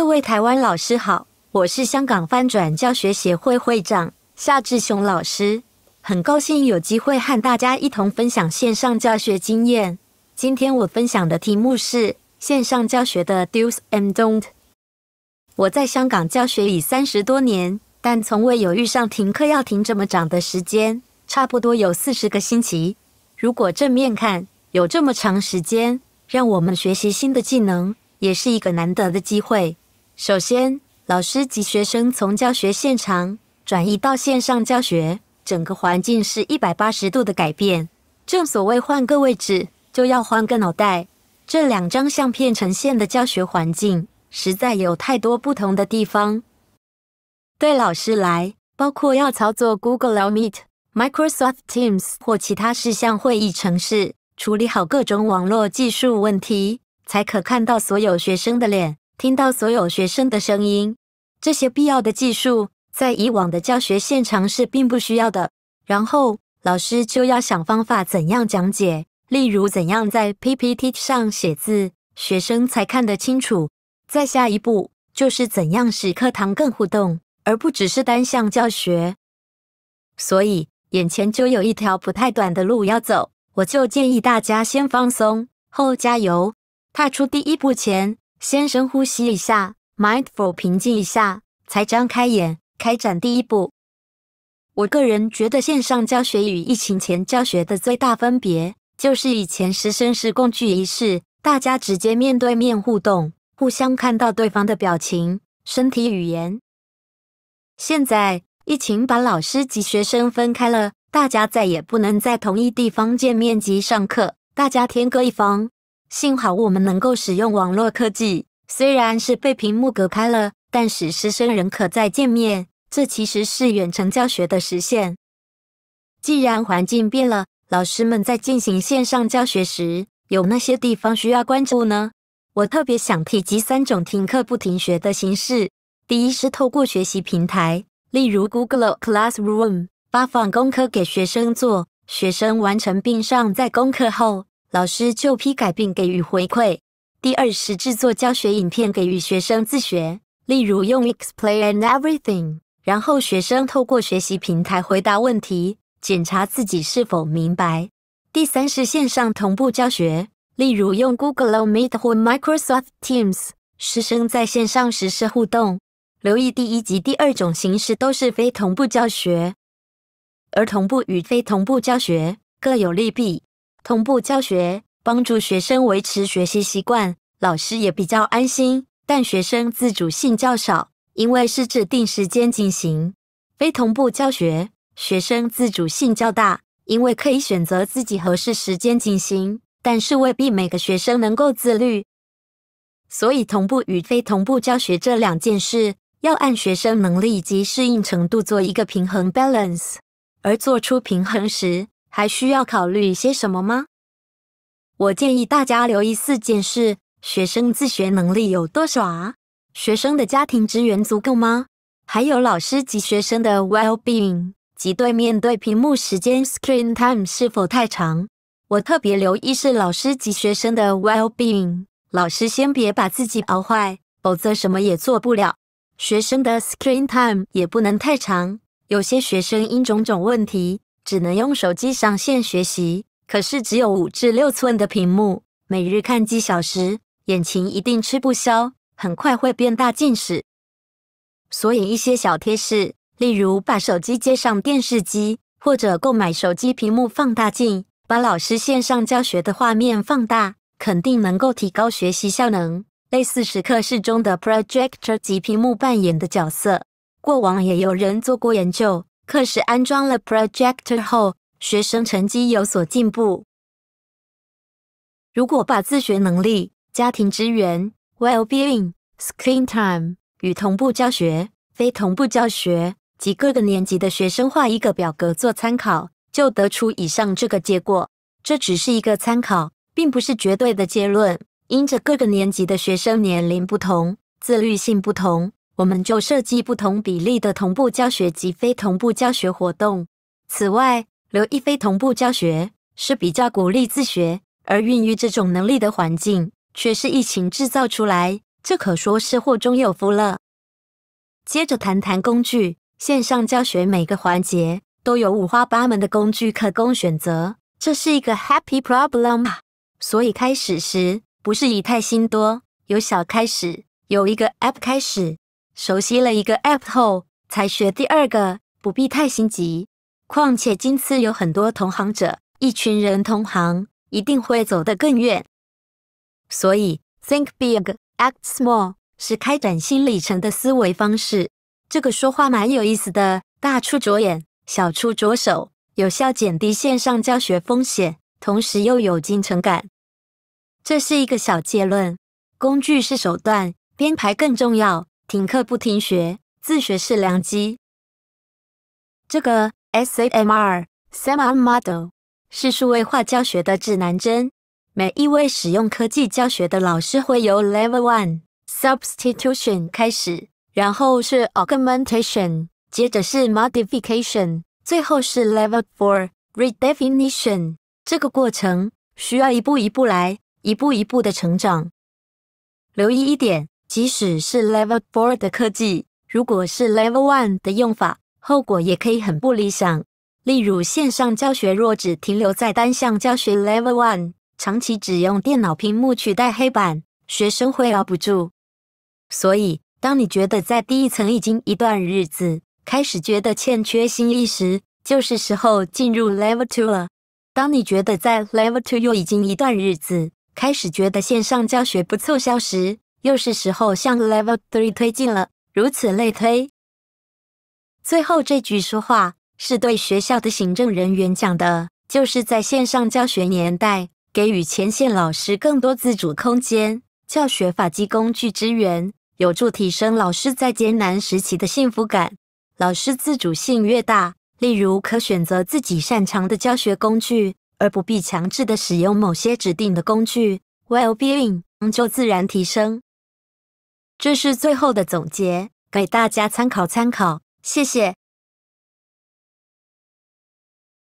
各位台湾老师好，我是香港翻转教学协会会长夏志雄老师，很高兴有机会和大家一同分享线上教学经验。今天我分享的题目是线上教学的 Do's and Don't。我在香港教学已三十多年，但从未有遇上停课要停这么长的时间，差不多有四十个星期。如果正面看，有这么长时间让我们学习新的技能，也是一个难得的机会。首先，老师及学生从教学现场转移到线上教学，整个环境是一百八十度的改变。正所谓换个位置就要换个脑袋，这两张相片呈现的教学环境实在有太多不同的地方。对老师来，包括要操作 Google Meet、Microsoft Teams 或其他视像会议程式，处理好各种网络技术问题，才可看到所有学生的脸。听到所有学生的声音，这些必要的技术在以往的教学现场是并不需要的。然后老师就要想方法怎样讲解，例如怎样在 PPT 上写字，学生才看得清楚。再下一步就是怎样使课堂更互动，而不只是单向教学。所以眼前就有一条不太短的路要走。我就建议大家先放松，后加油。踏出第一步前。先深呼吸一下，mindful，平静一下，才张开眼开展第一步。我个人觉得，线上教学与疫情前教学的最大分别，就是以前师生是共聚一室，大家直接面对面互动，互相看到对方的表情、身体语言。现在疫情把老师及学生分开了，大家再也不能在同一地方见面及上课，大家天各一方。幸好我们能够使用网络科技，虽然是被屏幕隔开了，但师生仍可再见面。这其实是远程教学的实现。既然环境变了，老师们在进行线上教学时，有那些地方需要关注呢？我特别想提及三种停课不停学的形式。第一是透过学习平台，例如 Google Classroom 发放功课给学生做，学生完成并上在功课后。老师就批改并给予回馈。第二是制作教学影片，给予学生自学，例如用 Explain Everything，然后学生透过学习平台回答问题，检查自己是否明白。第三是线上同步教学，例如用 Google Meet 或 Microsoft Teams，师生在线上实时互动。留意第一及第二种形式都是非同步教学，而同步与非同步教学各有利弊。同步教学帮助学生维持学习习惯，老师也比较安心，但学生自主性较少，因为是指定时间进行。非同步教学学生自主性较大，因为可以选择自己合适时间进行，但是未必每个学生能够自律。所以，同步与非同步教学这两件事，要按学生能力及适应程度做一个平衡 （balance），而做出平衡时。还需要考虑些什么吗？我建议大家留意四件事：学生自学能力有多少啊？学生的家庭资源足够吗？还有老师及学生的 well-being 及对面对屏幕时间 screen time 是否太长？我特别留意是老师及学生的 well-being。老师先别把自己熬坏，否则什么也做不了。学生的 screen time 也不能太长。有些学生因种种问题。只能用手机上线学习，可是只有五至六寸的屏幕，每日看几小时，眼睛一定吃不消，很快会变大近视。所以一些小贴士，例如把手机接上电视机，或者购买手机屏幕放大镜，把老师线上教学的画面放大，肯定能够提高学习效能。类似时刻适中的 projector 级屏幕扮演的角色，过往也有人做过研究。课时安装了 projector 后，学生成绩有所进步。如果把自学能力、家庭支援、well-being、screen time 与同步教学、非同步教学及各个年级的学生画一个表格做参考，就得出以上这个结果。这只是一个参考，并不是绝对的结论，因着各个年级的学生年龄不同，自律性不同。我们就设计不同比例的同步教学及非同步教学活动。此外，刘亦菲同步教学是比较鼓励自学，而孕育这种能力的环境却是疫情制造出来，这可说是祸中有福了。接着谈谈工具，线上教学每个环节都有五花八门的工具可供选择，这是一个 happy problem 啊。所以开始时不是以太新多，由小开始，有一个 app 开始。熟悉了一个 app 后，才学第二个，不必太心急。况且今次有很多同行者，一群人同行，一定会走得更远。所以，think big, act small 是开展新旅程的思维方式。这个说话蛮有意思的，大处着眼，小处着手，有效减低线上教学风险，同时又有进程感。这是一个小结论。工具是手段，编排更重要。停课不停学，自学是良机。这个 SAMR SAMR Model 是数位化教学的指南针。每一位使用科技教学的老师，会由 Level One Substitution 开始，然后是 Augmentation，接着是 Modification，最后是 Level Four Redefinition。这个过程需要一步一步来，一步一步的成长。留意一点。即使是 Level Four 的科技，如果是 Level One 的用法，后果也可以很不理想。例如，线上教学若只停留在单向教学 Level One，长期只用电脑屏幕取代黑板，学生会熬不住。所以，当你觉得在第一层已经一段日子，开始觉得欠缺新意时，就是时候进入 Level Two 了。当你觉得在 Level Two 又已经一段日子，开始觉得线上教学不凑效时，又是时候向 Level Three 推进了。如此类推，最后这句说话是对学校的行政人员讲的，就是在线上教学年代，给予前线老师更多自主空间，教学法基工具支援，有助提升老师在艰难时期的幸福感。老师自主性越大，例如可选择自己擅长的教学工具，而不必强制的使用某些指定的工具，Well Being 就自然提升。这是最后的总结，给大家参考参考。谢谢。